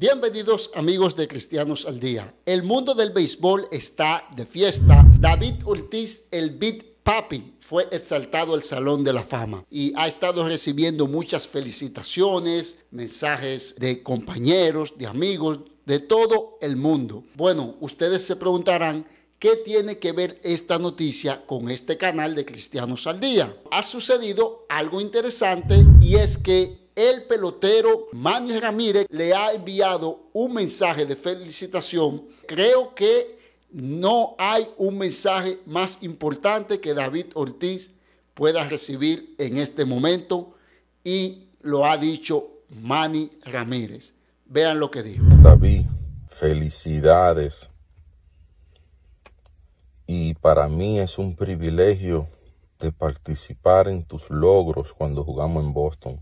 Bienvenidos amigos de Cristianos al Día. El mundo del béisbol está de fiesta. David Ortiz, el Big Papi, fue exaltado al Salón de la Fama y ha estado recibiendo muchas felicitaciones, mensajes de compañeros, de amigos, de todo el mundo. Bueno, ustedes se preguntarán, ¿Qué tiene que ver esta noticia con este canal de Cristianos al Día? Ha sucedido algo interesante y es que el pelotero Manny Ramírez le ha enviado un mensaje de felicitación. Creo que no hay un mensaje más importante que David Ortiz pueda recibir en este momento y lo ha dicho Manny Ramírez. Vean lo que dijo. David, felicidades. Y para mí es un privilegio de participar en tus logros cuando jugamos en Boston.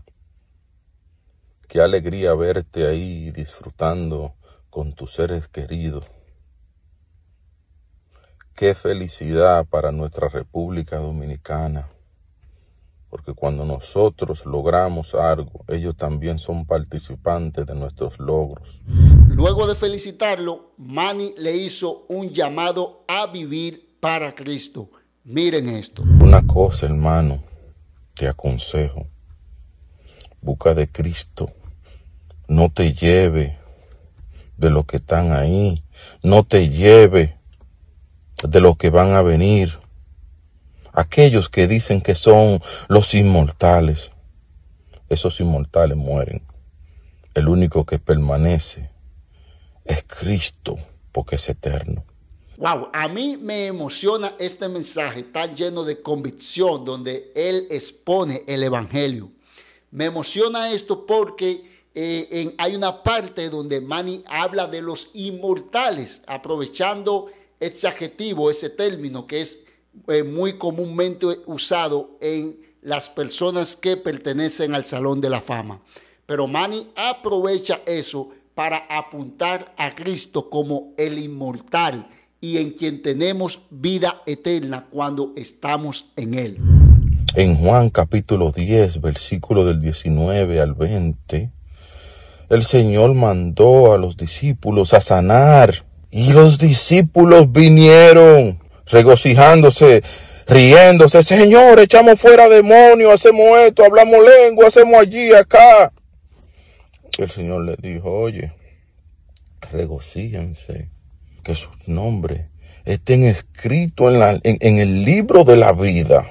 Qué alegría verte ahí disfrutando con tus seres queridos. Qué felicidad para nuestra República Dominicana, porque cuando nosotros logramos algo, ellos también son participantes de nuestros logros. Luego de felicitarlo, Manny le hizo un llamado a vivir para Cristo. Miren esto. Una cosa, hermano, te aconsejo. Busca de Cristo no te lleve de los que están ahí, no te lleve de los que van a venir, aquellos que dicen que son los inmortales. Esos inmortales mueren. El único que permanece es Cristo, porque es eterno. Wow, a mí me emociona este mensaje, está lleno de convicción, donde Él expone el Evangelio. Me emociona esto porque eh, hay una parte donde Manny habla de los inmortales, aprovechando ese adjetivo, ese término que es eh, muy comúnmente usado en las personas que pertenecen al Salón de la Fama. Pero Manny aprovecha eso para apuntar a Cristo como el inmortal y en quien tenemos vida eterna cuando estamos en Él. En Juan capítulo 10, versículo del 19 al 20 el Señor mandó a los discípulos a sanar. Y los discípulos vinieron regocijándose, riéndose. Señor, echamos fuera demonios, hacemos esto, hablamos lengua, hacemos allí, acá. El Señor les dijo, oye, regocíjense, que sus nombres estén escritos en, en el libro de la vida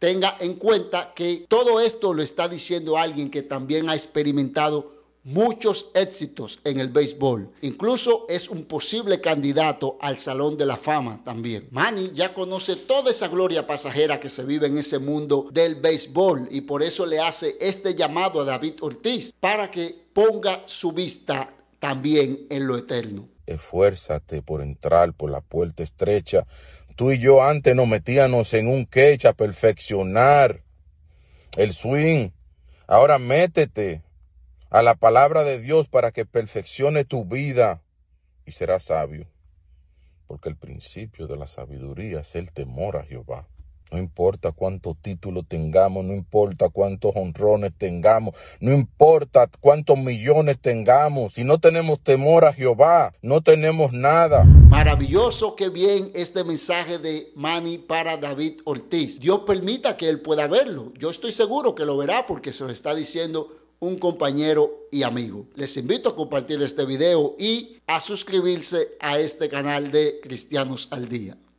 tenga en cuenta que todo esto lo está diciendo alguien que también ha experimentado muchos éxitos en el béisbol. Incluso es un posible candidato al Salón de la Fama también. Manny ya conoce toda esa gloria pasajera que se vive en ese mundo del béisbol y por eso le hace este llamado a David Ortiz para que ponga su vista también en lo eterno. Esfuérzate por entrar por la puerta estrecha. Tú y yo antes nos metíamos en un quecha a perfeccionar el swing. Ahora métete, a la palabra de Dios para que perfeccione tu vida y serás sabio. Porque el principio de la sabiduría es el temor a Jehová. No importa cuánto título tengamos, no importa cuántos honrones tengamos, no importa cuántos millones tengamos, si no tenemos temor a Jehová, no tenemos nada. Maravilloso que bien este mensaje de Manny para David Ortiz. Dios permita que él pueda verlo. Yo estoy seguro que lo verá porque se lo está diciendo un compañero y amigo. Les invito a compartir este video y a suscribirse a este canal de Cristianos al Día.